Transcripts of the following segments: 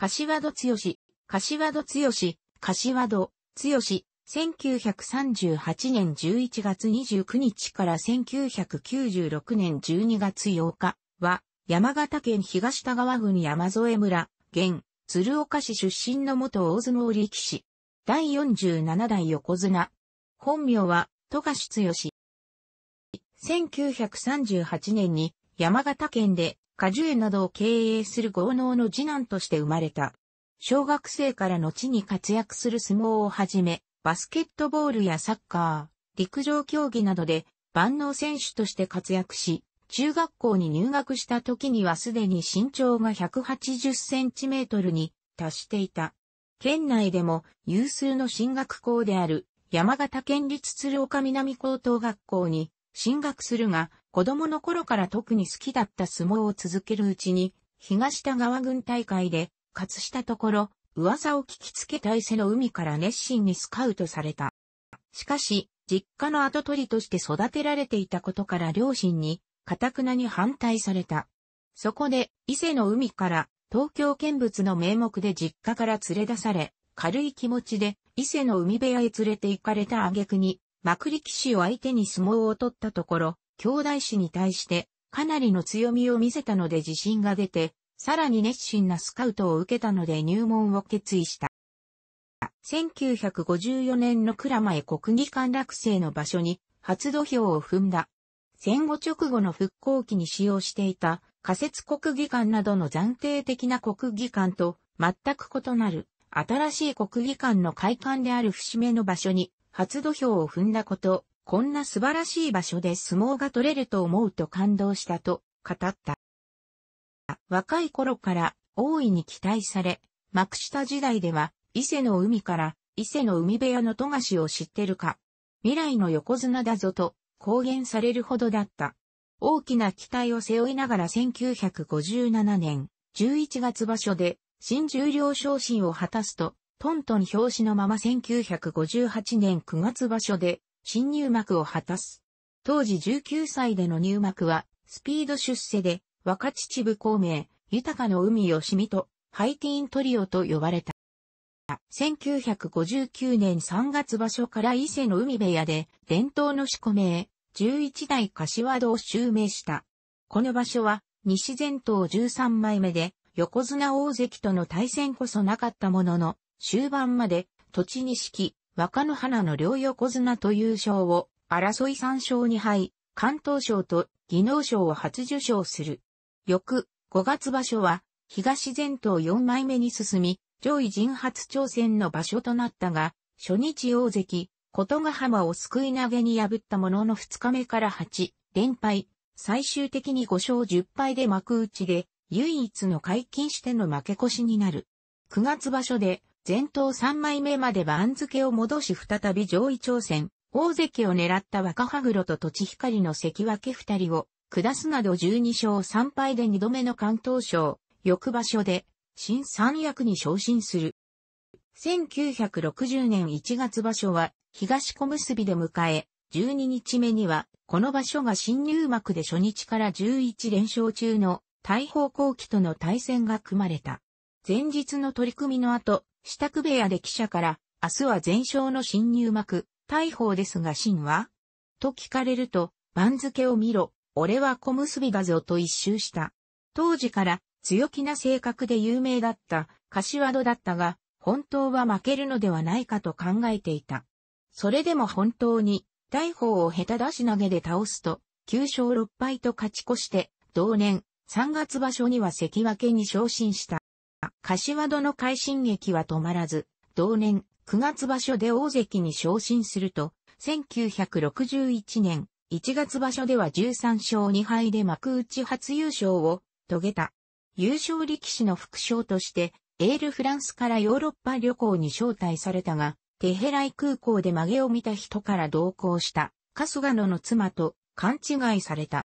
柏戸剛、柏戸剛、柏戸剛、1938年11月29日から1996年12月8日は、山形県東田川郡山添村、現、鶴岡市出身の元大相撲力士。第47代横綱。本名は、富樫剛。1938年に山形県で果樹園などを経営する豪農の次男として生まれた。小学生から後に活躍する相撲をはじめ、バスケットボールやサッカー、陸上競技などで万能選手として活躍し、中学校に入学した時にはすでに身長が180センチメートルに達していた。県内でも有数の進学校である山形県立鶴岡南高等学校に進学するが、子供の頃から特に好きだった相撲を続けるうちに、東田川軍大会で、勝したところ、噂を聞きつけ大勢の海から熱心にスカウトされた。しかし、実家の跡取りとして育てられていたことから両親に、かたくなに反対された。そこで、伊勢の海から東京見物の名目で実家から連れ出され、軽い気持ちで伊勢の海部屋へ連れて行かれた挙句に、幕力士を相手に相撲を取ったところ、兄弟子に対してかなりの強みを見せたので自信が出て、さらに熱心なスカウトを受けたので入門を決意した。1954年の蔵前国技館落成の場所に初土俵を踏んだ。戦後直後の復興期に使用していた仮設国技館などの暫定的な国技館と全く異なる新しい国技館の会館である節目の場所に初土俵を踏んだことこんな素晴らしい場所で相撲が取れると思うと感動したと語った。若い頃から大いに期待され、幕下時代では伊勢の海から伊勢の海部屋の富樫を知ってるか、未来の横綱だぞと公言されるほどだった。大きな期待を背負いながら1957年11月場所で新十両昇進を果たすと、トントン表紙のまま1958年9月場所で新入幕を果たす。当時19歳での入幕は、スピード出世で、若秩父孔明、豊かの海よしみと、ハイティントリオと呼ばれた。1959年3月場所から伊勢の海部屋で、伝統の仕込め、11代柏戸を襲名した。この場所は、西前頭13枚目で、横綱大関との対戦こそなかったものの、終盤まで、土地に敷き、若野花の両横綱という賞を、争い3賞2敗、関東賞と技能賞を初受賞する。翌、5月場所は、東前頭4枚目に進み、上位陣初挑戦の場所となったが、初日大関、琴ヶ浜を救い投げに破ったものの2日目から8、連敗、最終的に5勝10敗で幕内で、唯一の解禁しての負け越しになる。9月場所で、前頭3枚目まで番付を戻し再び上位挑戦、大関を狙った若羽黒と土地光の関脇二人を下すなど12勝3敗で2度目の関東賞、翌場所で新三役に昇進する。1960年1月場所は東小結で迎え、12日目にはこの場所が新入幕で初日から11連勝中の大砲後期との対戦が組まれた。前日の取り組みの後、支度部屋で記者から、明日は全勝の新入幕、大砲ですが真はと聞かれると、番付を見ろ、俺は小結だぞと一周した。当時から強気な性格で有名だった柏戸だったが、本当は負けるのではないかと考えていた。それでも本当に、大砲を下手出し投げで倒すと、9勝6敗と勝ち越して、同年3月場所には関脇に昇進した。柏戸の快進撃は止まらず、同年9月場所で大関に昇進すると、1961年1月場所では13勝2敗で幕内初優勝を遂げた。優勝力士の副賞として、エールフランスからヨーロッパ旅行に招待されたが、テヘライ空港で曲げを見た人から同行した春日野の妻と勘違いされた。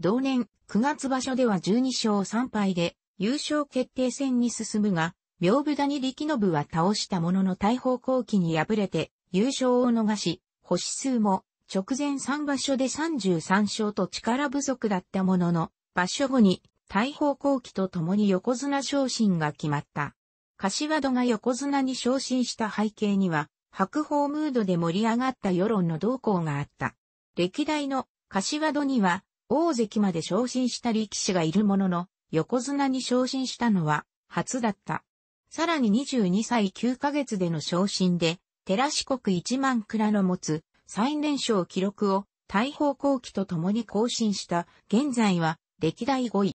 同年9月場所では12勝3敗で優勝決定戦に進むが、屏風谷力信は倒したものの大砲後期に敗れて優勝を逃し、星数も直前3場所で33勝と力不足だったものの、場所後に大砲後期と共に横綱昇進が決まった。柏戸が横綱に昇進した背景には、白鵬ムードで盛り上がった世論の動向があった。歴代の柏戸には、大関まで昇進した力士がいるものの、横綱に昇進したのは初だった。さらに22歳9ヶ月での昇進で、寺四国一万蔵の持つ最年少記録を大砲後期と共に更新した現在は歴代5位。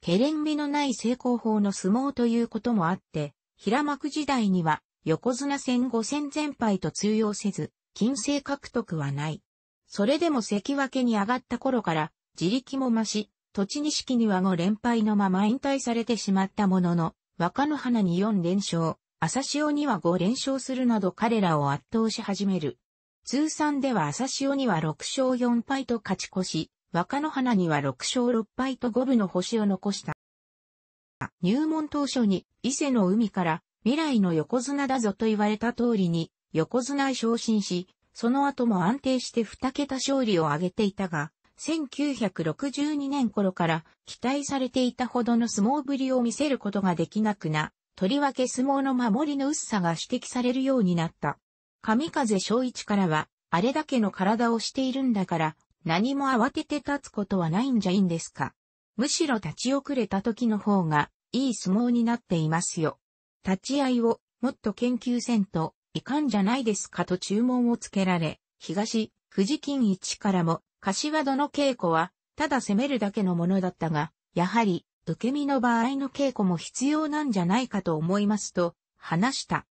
ケレン味のない成功法の相撲ということもあって、平幕時代には横綱戦後戦全敗と通用せず、金星獲得はない。それでも関脇に上がった頃から自力も増し、栃木式には5連敗のまま引退されてしまったものの、若野花に4連勝、朝潮には5連勝するなど彼らを圧倒し始める。通算では朝潮には6勝4敗と勝ち越し、若野花には6勝6敗と五分の星を残した。入門当初に伊勢の海から未来の横綱だぞと言われた通りに横綱へ昇進し、その後も安定して2桁勝利を挙げていたが、1962年頃から期待されていたほどの相撲ぶりを見せることができなくな、とりわけ相撲の守りの薄さが指摘されるようになった。神風正一からは、あれだけの体をしているんだから、何も慌てて立つことはないんじゃいいんですか。むしろ立ち遅れた時の方が、いい相撲になっていますよ。立ち合いを、もっと研究せんと、いかんじゃないですかと注文をつけられ、東、富士金一からも、柏戸の稽古は、ただ攻めるだけのものだったが、やはり、受け身の場合の稽古も必要なんじゃないかと思いますと、話した。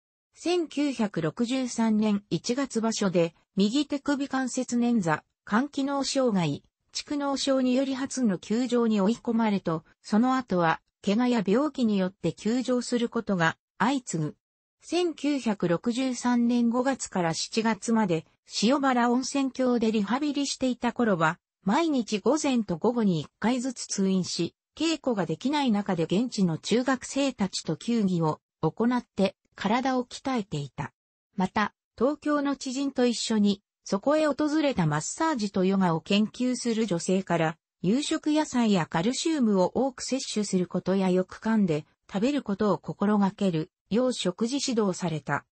1963年1月場所で、右手首関節捻挫、肝機能障害、蓄能症により初の休場に追い込まれと、その後は、怪我や病気によって休場することが相次ぐ。1963年5月から7月まで、塩原温泉郷でリハビリしていた頃は、毎日午前と午後に1回ずつ通院し、稽古ができない中で現地の中学生たちと球技を行って体を鍛えていた。また、東京の知人と一緒に、そこへ訪れたマッサージとヨガを研究する女性から、夕食野菜やカルシウムを多く摂取することやよく噛んで食べることを心がける要食事指導された。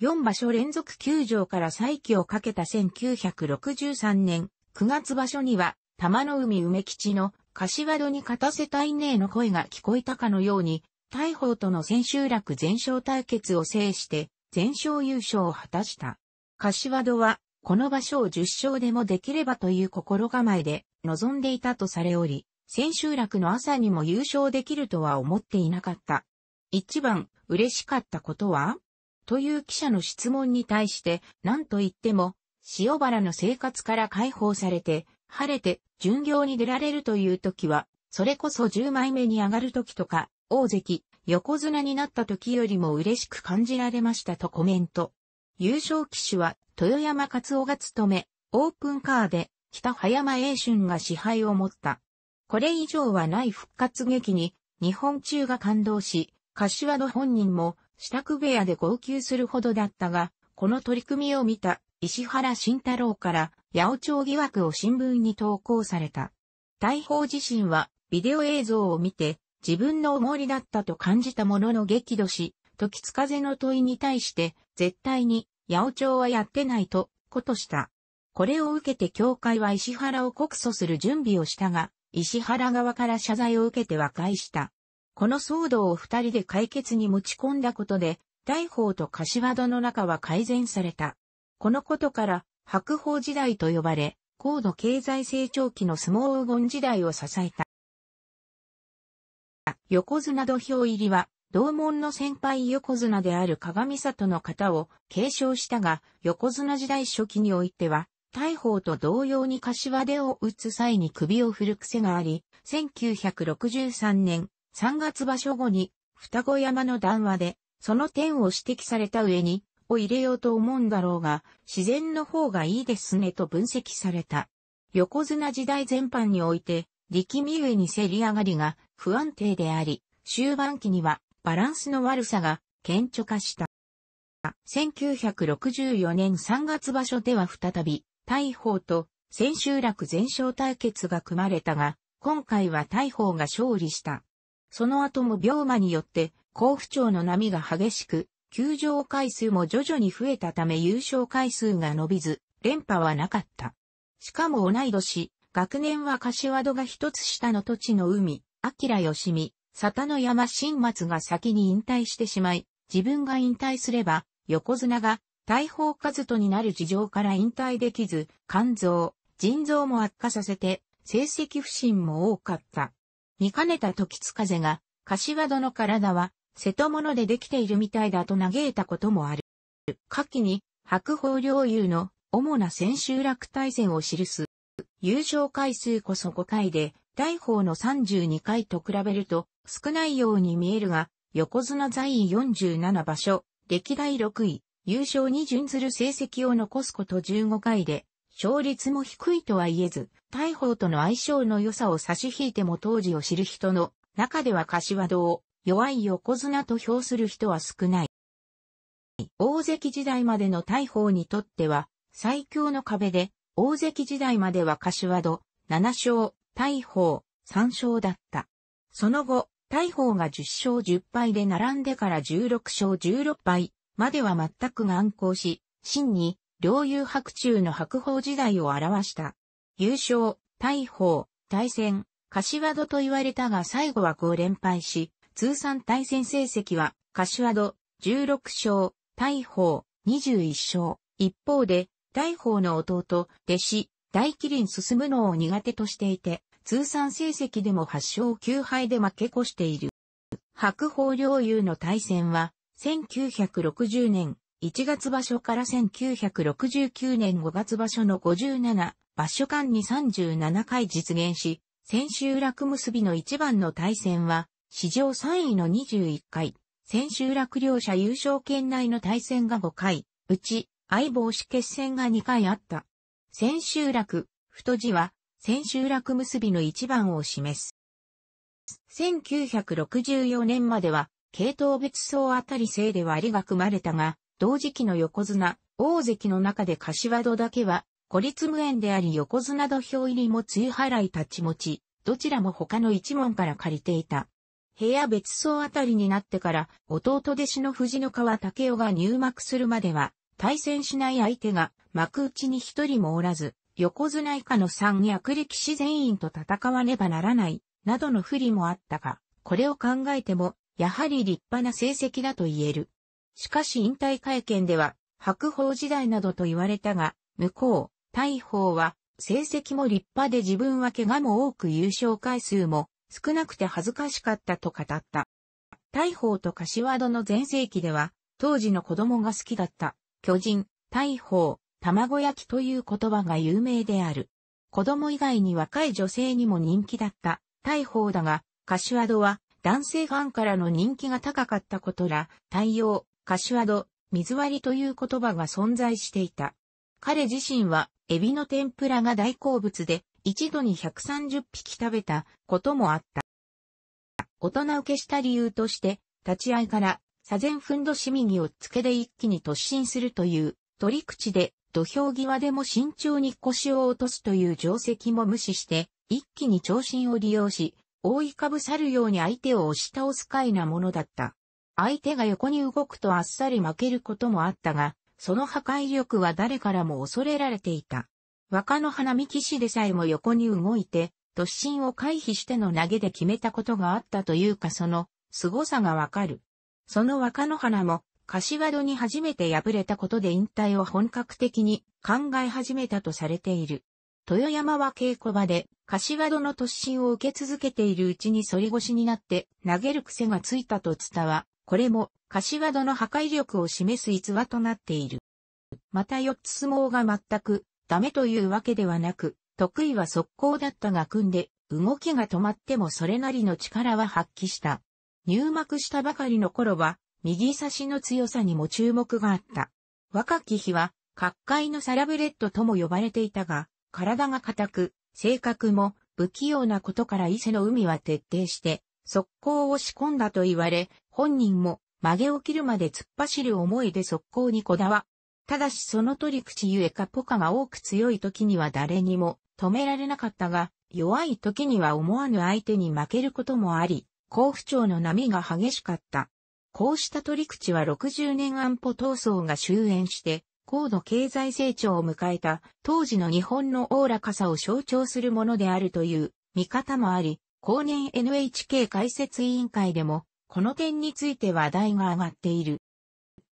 4場所連続休場から再起をかけた1963年9月場所には、玉の海梅吉の柏戸に勝たせたいねえの声が聞こえたかのように、大砲との千秋楽全勝対決を制して、全勝優勝を果たした。柏戸は、この場所を10勝でもできればという心構えで、望んでいたとされおり、千秋楽の朝にも優勝できるとは思っていなかった。一番嬉しかったことはという記者の質問に対して、何と言っても、塩原の生活から解放されて、晴れて、巡業に出られるという時は、それこそ10枚目に上がる時とか、大関、横綱になった時よりも嬉しく感じられましたとコメント。優勝騎手は、豊山勝夫が務め、オープンカーで、北葉山英春が支配を持った。これ以上はない復活劇に、日本中が感動し、柏の本人も、支度部屋で号泣するほどだったが、この取り組みを見た石原慎太郎から八百長疑惑を新聞に投稿された。大砲自身はビデオ映像を見て自分の思いだったと感じたものの激怒し、時津風の問いに対して絶対に八百長はやってないとことした。これを受けて教会は石原を告訴する準備をしたが、石原側から謝罪を受けて和解した。この騒動を二人で解決に持ち込んだことで、大宝と柏戸の中は改善された。このことから、白宝時代と呼ばれ、高度経済成長期の相撲黄金時代を支えた。横綱土俵入りは、同門の先輩横綱である鏡里の方を継承したが、横綱時代初期においては、大砲と同様に柏手を打つ際に首を振る癖があり、1963年、3月場所後に、双子山の談話で、その点を指摘された上に、を入れようと思うんだろうが、自然の方がいいですねと分析された。横綱時代全般において、力み上に競り上がりが不安定であり、終盤期にはバランスの悪さが顕著化した。1964年3月場所では再び、大鵬と千秋楽全勝対決が組まれたが、今回は大鵬が勝利した。その後も病魔によって、甲府町の波が激しく、球場回数も徐々に増えたため優勝回数が伸びず、連覇はなかった。しかも同い年、学年は柏戸が一つ下の土地の海、明義美、里の山新松が先に引退してしまい、自分が引退すれば、横綱が大砲和人になる事情から引退できず、肝臓、腎臓も悪化させて、成績不振も多かった。見かねた時津風が、柏戸の体は、瀬戸物でできているみたいだと嘆いたこともある。下記に、白鵬領有の主な千秋楽大戦を記す。優勝回数こそ5回で、大鵬の32回と比べると少ないように見えるが、横綱在位47場所、歴代6位、優勝に準ずる成績を残すこと15回で、勝率も低いとは言えず、大砲との相性の良さを差し引いても当時を知る人の中では柏戸を弱い横綱と評する人は少ない。大関時代までの大砲にとっては最強の壁で、大関時代までは柏戸7勝、大砲3勝だった。その後、大砲が10勝10敗で並んでから16勝16敗までは全く眼光し、真に領有白昼の白鵬時代を表した。優勝、大砲、対戦、柏戸と言われたが最後は5連敗し、通算対戦成績は、柏戸、16勝、大砲、21勝。一方で、大砲の弟、弟子、大麒麟進むのを苦手としていて、通算成績でも8勝9敗で負け越している。白鵬領有の対戦は、1960年、1月場所から1969年5月場所の57場所間に37回実現し、千秋楽結びの一番の対戦は、史上3位の21回、千秋楽両者優勝圏内の対戦が5回、うち、相棒し決戦が2回あった。千秋楽、太字は、千秋楽結びの一番を示す。1964年までは、系統別層あたり制で割が組まれたが、同時期の横綱、大関の中で柏戸だけは、孤立無縁であり横綱土俵入りも梅払い立ち持ち、どちらも他の一門から借りていた。部屋別荘あたりになってから、弟弟子の藤の川武雄が入幕するまでは、対戦しない相手が幕内に一人もおらず、横綱以下の三役力士全員と戦わねばならない、などの不利もあったが、これを考えても、やはり立派な成績だと言える。しかし引退会見では、白鵬時代などと言われたが、向こう、大鵬は、成績も立派で自分は怪我も多く優勝回数も少なくて恥ずかしかったと語った。大鵬と柏戸の前世紀では、当時の子供が好きだった、巨人、大鵬、卵焼きという言葉が有名である。子供以外に若い女性にも人気だった、大鵬だが、柏戸は男性ファンからの人気が高かったことら、対応、柏戸、水割りという言葉が存在していた。彼自身は、エビの天ぷらが大好物で、一度に130匹食べたこともあった。大人受けした理由として、立ち合いから、左前ふんどし右を付けで一気に突進するという、取り口で、土俵際でも慎重に腰を落とすという定石も無視して、一気に長身を利用し、覆いかぶさるように相手を押し倒す快なものだった。相手が横に動くとあっさり負けることもあったが、その破壊力は誰からも恐れられていた。若の花見騎士でさえも横に動いて、突進を回避しての投げで決めたことがあったというかその凄さがわかる。その若の花も、柏戸に初めて敗れたことで引退を本格的に考え始めたとされている。豊山は稽古場で、柏戸の突進を受け続けているうちに反り腰になって投げる癖がついたと伝わこれも、柏戸の破壊力を示す逸話となっている。また四つ相撲が全くダメというわけではなく、得意は速攻だったが組んで、動きが止まってもそれなりの力は発揮した。入幕したばかりの頃は、右差しの強さにも注目があった。若き日は、各界のサラブレッドとも呼ばれていたが、体が硬く、性格も不器用なことから伊勢の海は徹底して、速攻を仕込んだと言われ、本人も曲げを切るまで突っ走る思いで速攻にこだわ。ただしその取り口ゆえかポカが多く強い時には誰にも止められなかったが、弱い時には思わぬ相手に負けることもあり、甲府町の波が激しかった。こうした取り口は60年安保闘争が終焉して、高度経済成長を迎えた当時の日本のおおらかさを象徴するものであるという見方もあり、後年 NHK 解説委員会でもこの点について話題が上がっている。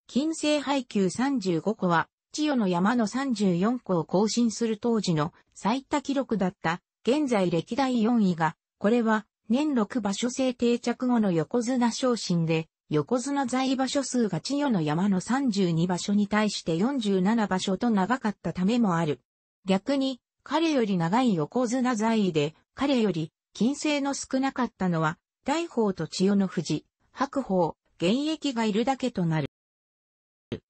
金星配給35個は、千代の山の34個を更新する当時の最多記録だった、現在歴代4位が、これは、年6場所制定着後の横綱昇進で、横綱在場所数が千代の山の32場所に対して47場所と長かったためもある。逆に、彼より長い横綱在位で、彼より、金星の少なかったのは、大鵬と千代の富士、白鵬、現役がいるだけとなる。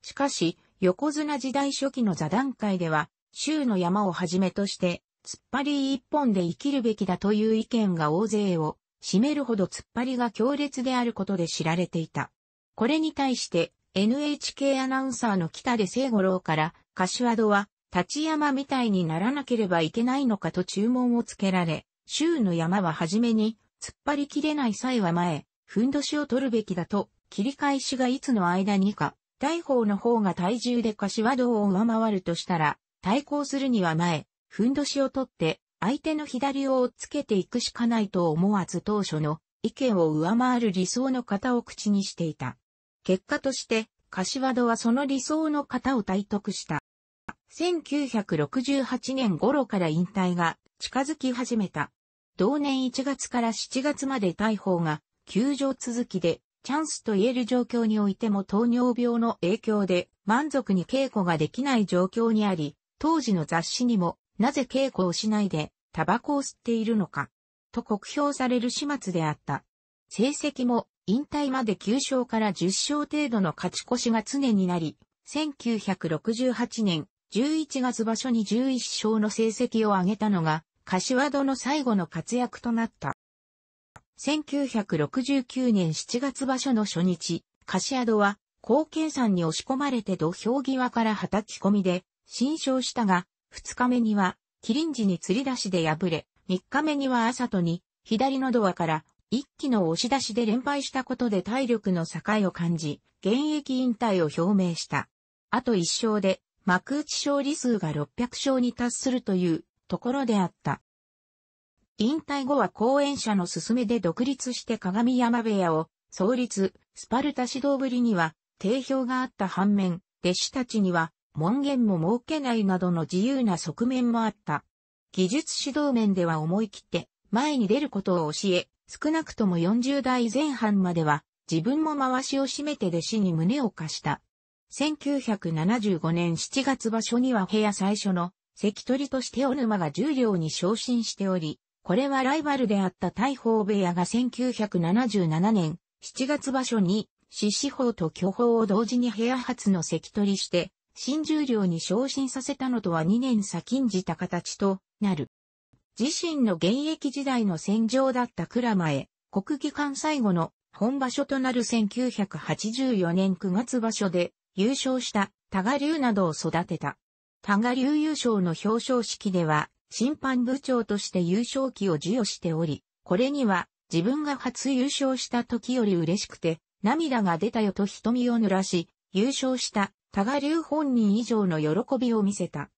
しかし、横綱時代初期の座談会では、州の山をはじめとして、突っ張り一本で生きるべきだという意見が大勢を占めるほど突っ張りが強烈であることで知られていた。これに対して NHK アナウンサーの北出聖五郎から柏戸は立山みたいにならなければいけないのかと注文をつけられ、州の山ははじめに突っ張りきれない際は前、ふんどしを取るべきだと、切り返しがいつの間にか、大砲の方が体重で柏道を上回るとしたら、対抗するには前、ふんどしを取って、相手の左を押っつけていくしかないと思わず当初の意見を上回る理想の型を口にしていた。結果として、柏戸はその理想の型を体得した。1968年頃から引退が近づき始めた。同年1月から7月まで大砲が休場続きで、チャンスと言える状況においても糖尿病の影響で満足に稽古ができない状況にあり、当時の雑誌にも、なぜ稽古をしないで、タバコを吸っているのか、と酷評される始末であった。成績も、引退まで9勝から10勝程度の勝ち越しが常になり、1968年11月場所に11勝の成績を上げたのが、柏戸の最後の活躍となった。1969年7月場所の初日、柏戸は、高健んに押し込まれて土俵際から叩き込みで、新勝したが、2日目には、キリンジに釣り出しで敗れ、3日目には朝とに、左のドアから、一気の押し出しで連敗したことで体力の境を感じ、現役引退を表明した。あと1勝で、幕内勝利数が600勝に達するというところであった。引退後は後援者の勧めで独立して鏡山部屋を創立、スパルタ指導ぶりには定評があった反面、弟子たちには門限も設けないなどの自由な側面もあった。技術指導面では思い切って前に出ることを教え、少なくとも40代前半までは自分も回しを締めて弟子に胸を貸した。1975年7月場所には部屋最初の関取として小沼が十両に昇進しており、これはライバルであった大砲部屋が1977年7月場所に獅子砲と巨砲を同時に部屋発の関取りして、新十両に昇進させたのとは2年先んじた形となる。自身の現役時代の戦場だった鞍馬へ、国技館最後の本場所となる1984年9月場所で優勝した多賀竜などを育てた。多賀竜優勝の表彰式では審判部長として優勝旗を授与しており、これには自分が初優勝した時より嬉しくて、涙が出たよと瞳を濡らし、優勝した多賀流本人以上の喜びを見せた。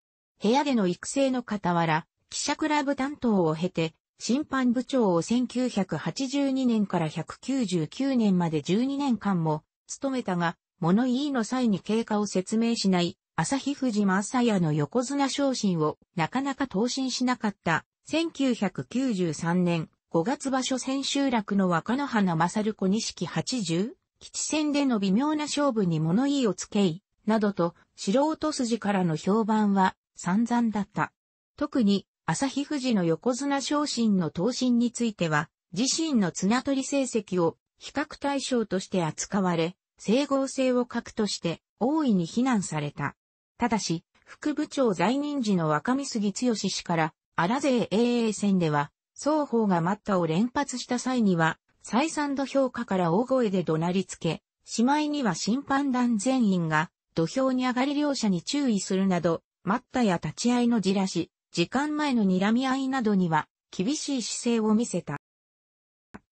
部屋での育成の傍ら、記者クラブ担当を経て、審判部長を1982年から199年まで12年間も務めたが、物言いの際に経過を説明しない朝富士正也の横綱昇進をなかなか答進しなかった1993年5月場所千秋楽の若野花勝子錦八十、基地戦での微妙な勝負に物言いをつけい、などと素人筋からの評判は散々だった。特に朝富士の横綱昇進の答進については自身の綱取り成績を比較対象として扱われ、整合性を欠くとして大いに非難された。ただし、副部長在任時の若見杉剛氏から荒勢 AA 戦では、双方が待ったを連発した際には、再三土俵下から大声で怒鳴りつけ、しまいには審判団全員が土俵に上がり両者に注意するなど、待ったや立ち合いのじらし、時間前の睨み合いなどには厳しい姿勢を見せた。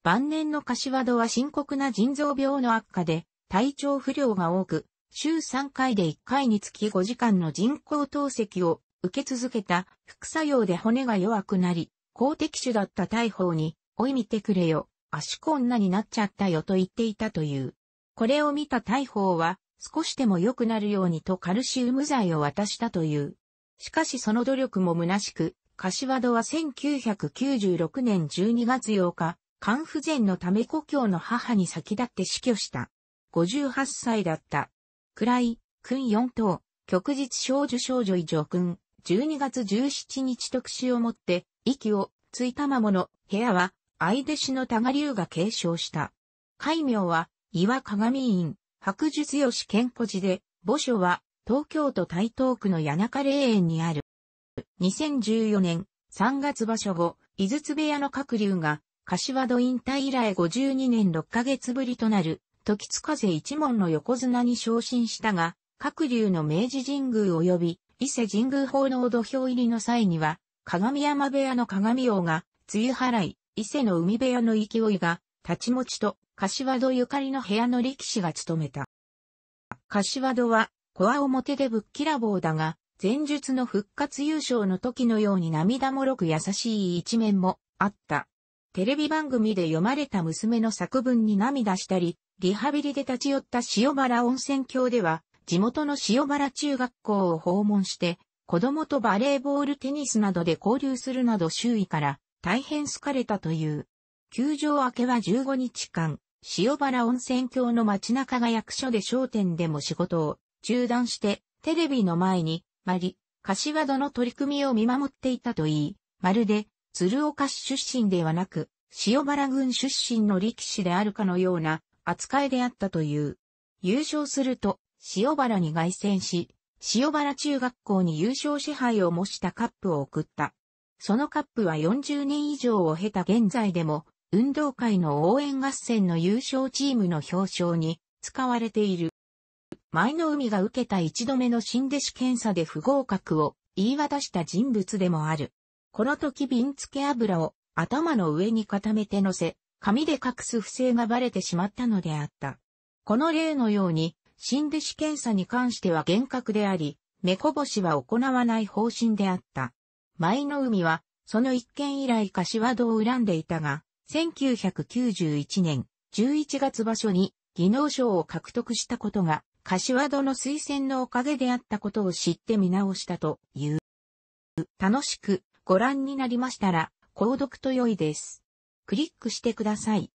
晩年の柏戸は深刻な腎臓病の悪化で体調不良が多く、週3回で1回につき5時間の人工透析を受け続けた副作用で骨が弱くなり、公的種だった大砲に、おい見てくれよ、足こんなになっちゃったよと言っていたという。これを見た大砲は、少しでも良くなるようにとカルシウム剤を渡したという。しかしその努力も虚しく、柏戸は1996年12月8日、肝不全のため故郷の母に先立って死去した。58歳だった暗い、君4等、旭日少女少女以上君、12月17日特集をもって、息を、ついたまもの、部屋は、相弟子の多賀龍が継承した。戒名は、岩鏡院、白術吉健保寺で、墓所は、東京都台東区の谷中霊園にある。2014年3月場所後、井筒部屋の各流が、柏戸引退以来52年6ヶ月ぶりとなる時津風一門の横綱に昇進したが、各流の明治神宮及び伊勢神宮奉納土俵入りの際には、鏡山部屋の鏡王が、梅雨払い、伊勢の海部屋の勢いが、立ち持ちと、柏戸ゆかりの部屋の力士が務めた。柏戸は、コア表でぶっきらぼうだが、前述の復活優勝の時のように涙もろく優しい一面もあった。テレビ番組で読まれた娘の作文に涙したり、リハビリで立ち寄った塩原温泉郷では、地元の塩原中学校を訪問して、子供とバレーボールテニスなどで交流するなど周囲から大変好かれたという。球場明けは15日間、塩原温泉郷の街中が役所で商店でも仕事を中断して、テレビの前に、マリ、柏戸の取り組みを見守っていたといい、まるで、鶴岡市出身ではなく、塩原郡出身の力士であるかのような、扱いであったという。優勝すると、塩原に凱旋し、塩原中学校に優勝支配を模したカップを送った。そのカップは40年以上を経た現在でも、運動会の応援合戦の優勝チームの表彰に使われている。前の海が受けた一度目の新弟子検査で不合格を言い渡した人物でもある。この時瓶付け油を頭の上に固めて乗せ、紙で隠す不正がバレてしまったのであった。この例のように、新弟子検査に関しては厳格であり、猫星は行わない方針であった。舞の海は、その一件以来柏戸を恨んでいたが、1991年11月場所に技能賞を獲得したことが、柏戸の推薦のおかげであったことを知って見直したという。楽しくご覧になりましたら、購読と良いです。クリックしてください。